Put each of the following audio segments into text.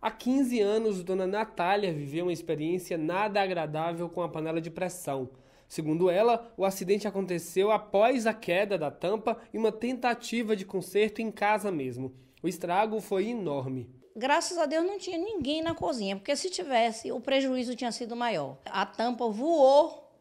Há 15 anos, Dona Natália viveu uma experiência nada agradável com a panela de pressão. Segundo ela, o acidente aconteceu após a queda da tampa e uma tentativa de conserto em casa mesmo. O estrago foi enorme. Graças a Deus não tinha ninguém na cozinha, porque se tivesse, o prejuízo tinha sido maior. A tampa voou,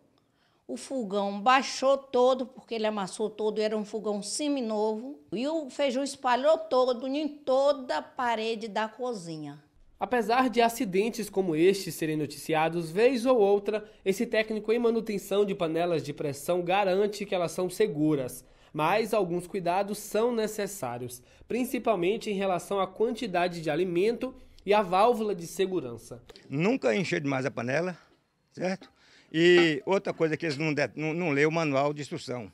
o fogão baixou todo, porque ele amassou todo, era um fogão seminovo, e o feijão espalhou todo em toda a parede da cozinha. Apesar de acidentes como este serem noticiados vez ou outra, esse técnico em manutenção de panelas de pressão garante que elas são seguras, mas alguns cuidados são necessários, principalmente em relação à quantidade de alimento e à válvula de segurança. Nunca encher demais a panela, certo? E outra coisa que eles não, leem não, não lê o manual de instrução.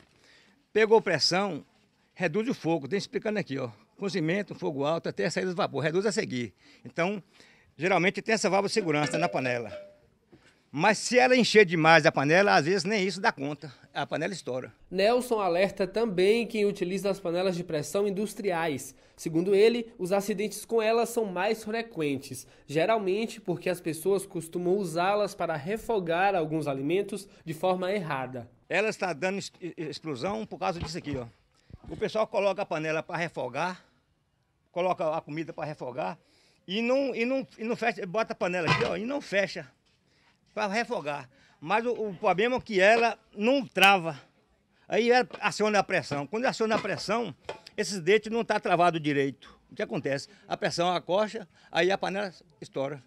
Pegou pressão, reduz o fogo, tem explicando aqui, ó cozimento, fogo alto, até a saída do vapor, reduz a seguir. Então, geralmente tem essa válvula de segurança na panela. Mas se ela encher demais a panela, às vezes nem isso dá conta. A panela estoura. Nelson alerta também quem utiliza as panelas de pressão industriais. Segundo ele, os acidentes com elas são mais frequentes, geralmente porque as pessoas costumam usá-las para refogar alguns alimentos de forma errada. Ela está dando explosão por causa disso aqui, ó. O pessoal coloca a panela para refogar coloca a comida para refogar e não, e, não, e não fecha, bota a panela aqui, ó, e não fecha para refogar. Mas o, o, problema é que ela não trava. Aí ela aciona a pressão. Quando aciona a pressão, esses dentes não estão tá travados direito. O que acontece? A pressão acocha, aí a panela estoura.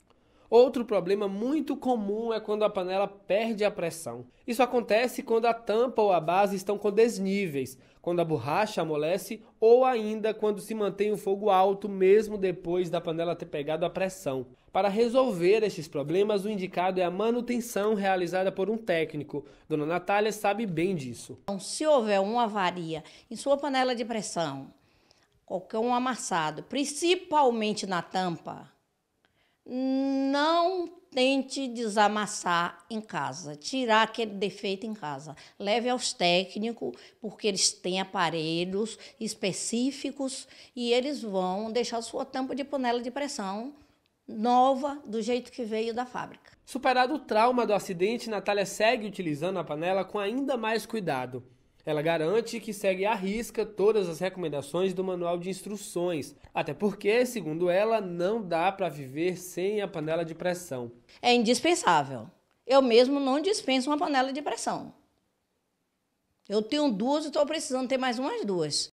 Outro problema muito comum é quando a panela perde a pressão. Isso acontece quando a tampa ou a base estão com desníveis, quando a borracha amolece ou ainda quando se mantém o fogo alto mesmo depois da panela ter pegado a pressão. Para resolver estes problemas, o indicado é a manutenção realizada por um técnico. Dona Natália sabe bem disso. Então, se houver uma avaria em sua panela de pressão, qualquer um amassado, principalmente na tampa, não tente desamassar em casa, tirar aquele defeito em casa. Leve aos técnicos, porque eles têm aparelhos específicos e eles vão deixar sua tampa de panela de pressão nova do jeito que veio da fábrica. Superado o trauma do acidente, Natália segue utilizando a panela com ainda mais cuidado. Ela garante que segue à risca todas as recomendações do manual de instruções, até porque, segundo ela, não dá para viver sem a panela de pressão. É indispensável. Eu mesmo não dispenso uma panela de pressão. Eu tenho duas e estou precisando ter mais umas duas.